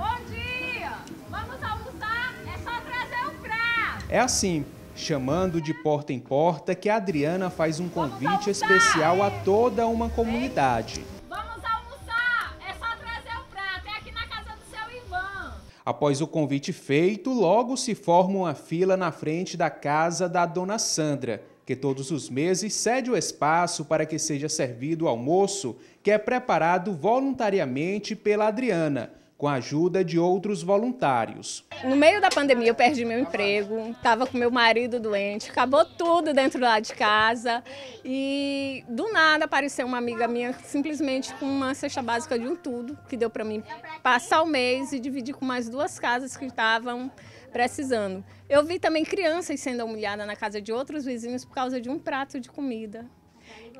Bom dia! Vamos almoçar? É só trazer o prato! É assim, chamando de porta em porta, que a Adriana faz um convite especial a toda uma comunidade. Vamos almoçar! É só trazer o prato! É aqui na casa do seu Ivan! Após o convite feito, logo se forma uma fila na frente da casa da dona Sandra, que todos os meses cede o espaço para que seja servido o almoço que é preparado voluntariamente pela Adriana com a ajuda de outros voluntários. No meio da pandemia, eu perdi meu emprego, estava com meu marido doente, acabou tudo dentro lá de casa e do nada apareceu uma amiga minha simplesmente com uma cesta básica de um tudo que deu para mim passar o mês e dividir com mais duas casas que estavam precisando. Eu vi também crianças sendo humilhadas na casa de outros vizinhos por causa de um prato de comida.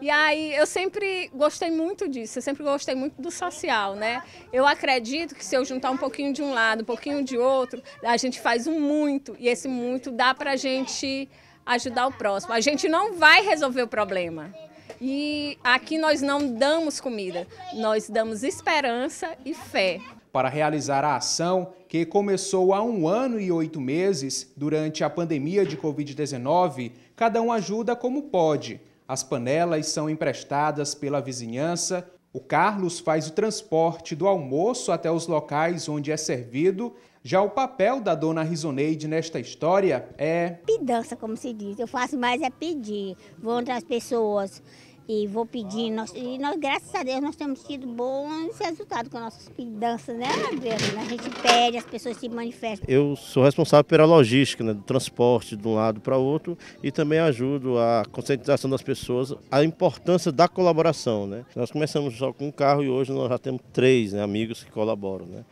E aí eu sempre gostei muito disso, eu sempre gostei muito do social, né? Eu acredito que se eu juntar um pouquinho de um lado, um pouquinho de outro, a gente faz um muito e esse muito dá para gente ajudar o próximo. A gente não vai resolver o problema. E aqui nós não damos comida, nós damos esperança e fé. Para realizar a ação, que começou há um ano e oito meses, durante a pandemia de Covid-19, cada um ajuda como pode as panelas são emprestadas pela vizinhança. O Carlos faz o transporte do almoço até os locais onde é servido. Já o papel da dona Risoneide nesta história é. Pidança, como se diz. Eu faço mais é pedir. Vou entre as pessoas e vou pedir, nós, e nós, graças a Deus, nós temos tido bons resultados com nossas danças, né, Adriana? A gente pede, as pessoas se manifestam. Eu sou responsável pela logística, né, do transporte de um lado para outro e também ajudo a conscientização das pessoas, a importância da colaboração, né? Nós começamos só com um carro e hoje nós já temos três né, amigos que colaboram, né?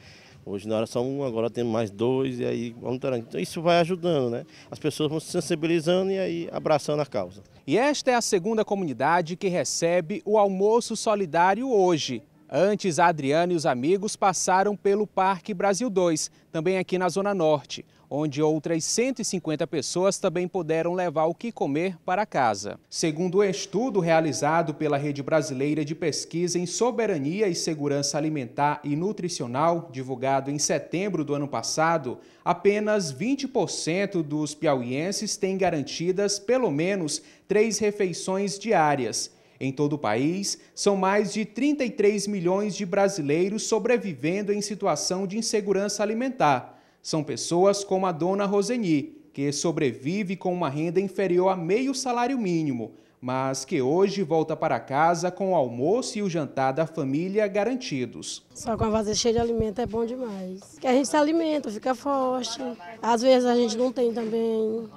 Hoje na hora só um, agora tem mais dois, e aí vamos Então isso vai ajudando, né? As pessoas vão se sensibilizando e aí abraçando a causa. E esta é a segunda comunidade que recebe o almoço solidário hoje. Antes, a Adriana e os amigos passaram pelo Parque Brasil 2, também aqui na Zona Norte onde outras 150 pessoas também puderam levar o que comer para casa. Segundo um estudo realizado pela Rede Brasileira de Pesquisa em Soberania e Segurança Alimentar e Nutricional, divulgado em setembro do ano passado, apenas 20% dos piauienses têm garantidas pelo menos três refeições diárias. Em todo o país, são mais de 33 milhões de brasileiros sobrevivendo em situação de insegurança alimentar. São pessoas como a dona Roseni, que sobrevive com uma renda inferior a meio salário mínimo, mas que hoje volta para casa com o almoço e o jantar da família garantidos. Só com a vasilha cheia de alimento é bom demais. Porque a gente se alimenta, fica forte. Às vezes a gente não tem também.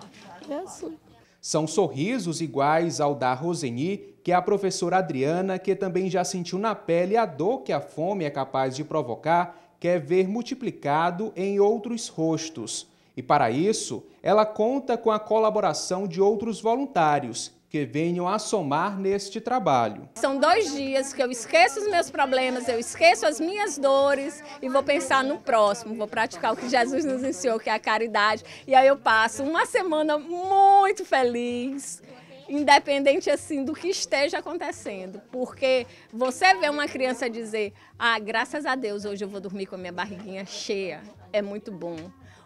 É assim. São sorrisos iguais ao da Roseni, que é a professora Adriana, que também já sentiu na pele a dor que a fome é capaz de provocar quer ver multiplicado em outros rostos. E para isso, ela conta com a colaboração de outros voluntários que venham a somar neste trabalho. São dois dias que eu esqueço os meus problemas, eu esqueço as minhas dores e vou pensar no próximo, vou praticar o que Jesus nos ensinou, que é a caridade. E aí eu passo uma semana muito feliz, independente assim do que esteja acontecendo. Porque você vê uma criança dizer: "Ah, graças a Deus, hoje eu vou dormir com a minha barriguinha cheia". É muito bom.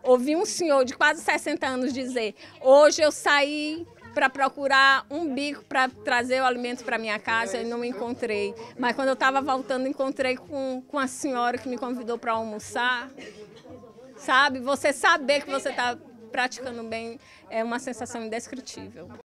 Ouvi um senhor de quase 60 anos dizer: "Hoje eu saí para procurar um bico para trazer o alimento para minha casa e não me encontrei. Mas quando eu estava voltando, encontrei com, com a senhora que me convidou para almoçar. Sabe? Você saber que você está praticando bem é uma sensação indescritível.